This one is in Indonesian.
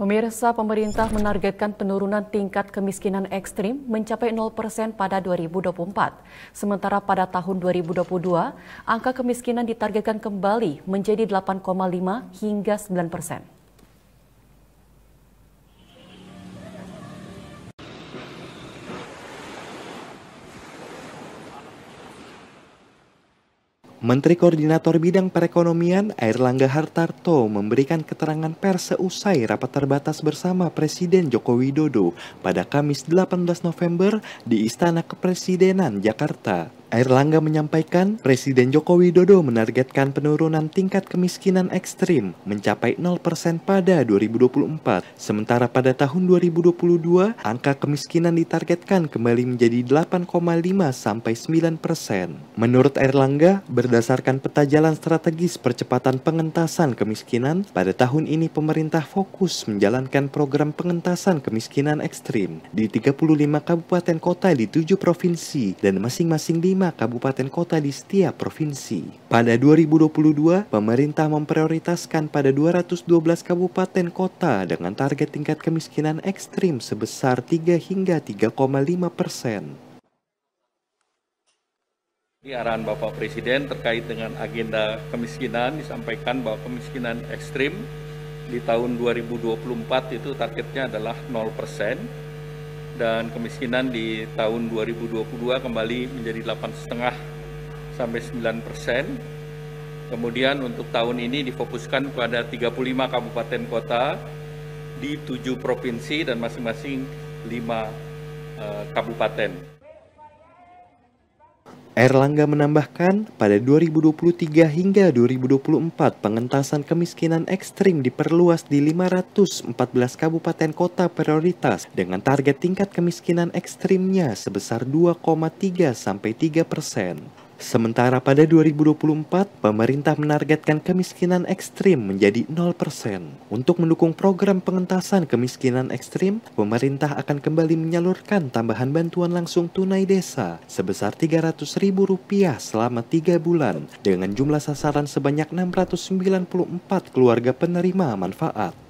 Pemirsa, pemerintah menargetkan penurunan tingkat kemiskinan ekstrim mencapai 0% pada 2024. Sementara pada tahun 2022, angka kemiskinan ditargetkan kembali menjadi 8,5 hingga 9%. Menteri Koordinator Bidang Perekonomian Airlangga Hartarto memberikan keterangan pers seusai rapat terbatas bersama Presiden Joko Widodo pada Kamis 18 November di Istana Kepresidenan Jakarta. Air Langga menyampaikan, Presiden Joko Widodo menargetkan penurunan tingkat kemiskinan ekstrim mencapai 0% pada 2024. Sementara pada tahun 2022, angka kemiskinan ditargetkan kembali menjadi 8,5 sampai 9%. Menurut Air Langga, berdasarkan peta jalan strategis percepatan pengentasan kemiskinan, pada tahun ini pemerintah fokus menjalankan program pengentasan kemiskinan ekstrim di 35 kabupaten kota di 7 provinsi dan masing-masing 5 kabupaten kota di setiap provinsi. Pada 2022, pemerintah memprioritaskan pada 212 kabupaten kota dengan target tingkat kemiskinan ekstrim sebesar 3 hingga 3,5 persen. Di arahan Bapak Presiden terkait dengan agenda kemiskinan disampaikan bahwa kemiskinan ekstrim di tahun 2024 itu targetnya adalah 0 persen dan kemiskinan di tahun 2022 kembali menjadi 8,5 sampai 9 persen. Kemudian untuk tahun ini difokuskan pada 35 kabupaten kota di 7 provinsi dan masing-masing 5 eh, kabupaten. Erlangga menambahkan, pada 2023 hingga 2024 pengentasan kemiskinan ekstrim diperluas di 514 kabupaten kota prioritas dengan target tingkat kemiskinan ekstrimnya sebesar 2,3 sampai 3 persen. Sementara pada 2024, pemerintah menargetkan kemiskinan ekstrim menjadi 0%. Untuk mendukung program pengentasan kemiskinan ekstrim, pemerintah akan kembali menyalurkan tambahan bantuan langsung tunai desa sebesar Rp300.000 selama 3 bulan dengan jumlah sasaran sebanyak 694 keluarga penerima manfaat.